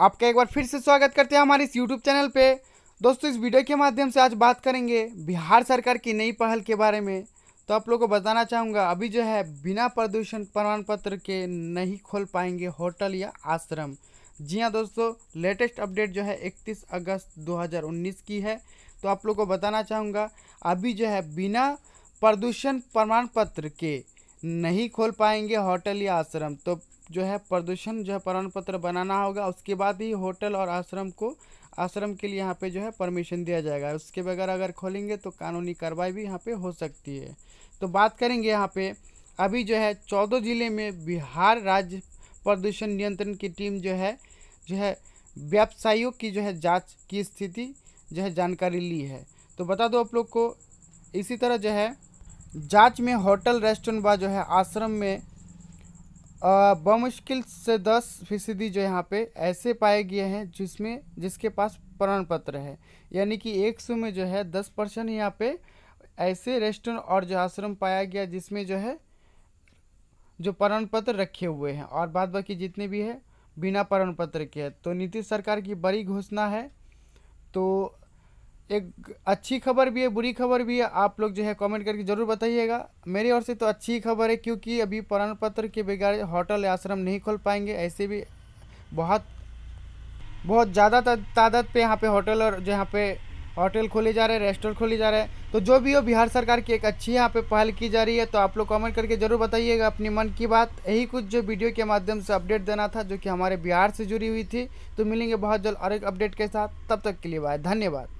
आपका एक बार फिर से स्वागत करते हैं हमारे इस यूट्यूब चैनल पे दोस्तों इस वीडियो के माध्यम से आज बात करेंगे बिहार सरकार की नई पहल के बारे में तो आप लोगों को बताना चाहूँगा अभी जो है बिना प्रदूषण प्रमाण पत्र के नहीं खोल पाएंगे होटल या आश्रम जी हाँ दोस्तों लेटेस्ट अपडेट जो है 31 अगस्त 2019 की है तो आप लोग को बताना चाहूँगा अभी जो है बिना प्रदूषण प्रमाण पत्र के नहीं खोल पाएंगे होटल या आश्रम तो जो है प्रदूषण जो है प्रमाण पत्र बनाना होगा उसके बाद ही होटल और आश्रम को आश्रम के लिए यहाँ पे जो है परमिशन दिया जाएगा उसके बगैर अगर खोलेंगे तो कानूनी कार्रवाई भी यहाँ पे हो सकती है तो बात करेंगे यहाँ पे अभी जो है चौदह ज़िले में बिहार राज्य प्रदूषण नियंत्रण की टीम जो है जो है व्यवसायियों की जो है जाँच की स्थिति जो है जानकारी ली है तो बता दो आप लोग को इसी तरह जो है जांच में होटल रेस्टोरेंट व जो है आश्रम में बमुश्किल से दस फीसदी जो यहाँ पे ऐसे पाए गए हैं जिसमें जिसके पास प्रमाण पत्र है यानी कि एक सौ में जो है दस परसेंट यहाँ पे ऐसे रेस्टोरेंट और जो आश्रम पाया गया जिसमें जो है जो प्रमाण पत्र रखे हुए हैं और बाद बाकी जितने भी है बिना प्रमाण पत्र के है तो नीतीश सरकार की बड़ी घोषणा है तो एक अच्छी खबर भी है बुरी खबर भी है आप लोग जो है कमेंट करके ज़रूर बताइएगा मेरी ओर से तो अच्छी खबर है क्योंकि अभी प्रमाण पत्र के बगैर होटल या आश्रम नहीं खोल पाएंगे ऐसे भी बहुत बहुत ज़्यादा तादाद पे यहाँ पे होटल और जो यहाँ पे होटल खोले जा रहे हैं रेस्टोरेंट खोले जा रहे हैं तो जो भी हो बिहार सरकार की एक अच्छी यहाँ पे पहल की जा रही है तो आप लोग कमेंट करके ज़रूर बताइएगा अपनी मन की बात यही कुछ जो वीडियो के माध्यम से अपडेट देना था जो कि हमारे बिहार से जुड़ी हुई थी तो मिलेंगे बहुत जल्द और एक अपडेट के साथ तब तक के लिए बाय धन्यवाद